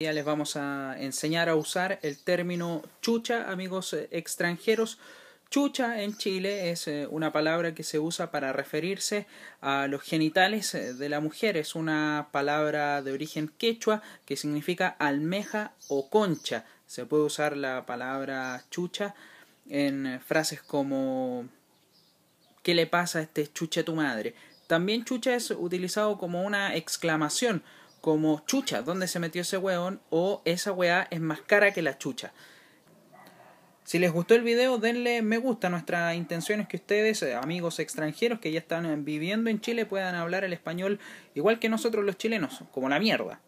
Ya les vamos a enseñar a usar el término chucha, amigos eh, extranjeros. Chucha en Chile es eh, una palabra que se usa para referirse a los genitales eh, de la mujer. Es una palabra de origen quechua que significa almeja o concha. Se puede usar la palabra chucha en frases como ¿Qué le pasa a este chucha tu madre? También chucha es utilizado como una exclamación como chucha, ¿dónde se metió ese weón? O esa weá es más cara que la chucha. Si les gustó el video, denle me gusta. Nuestra intención es que ustedes, eh, amigos extranjeros que ya están eh, viviendo en Chile, puedan hablar el español igual que nosotros los chilenos, como la mierda.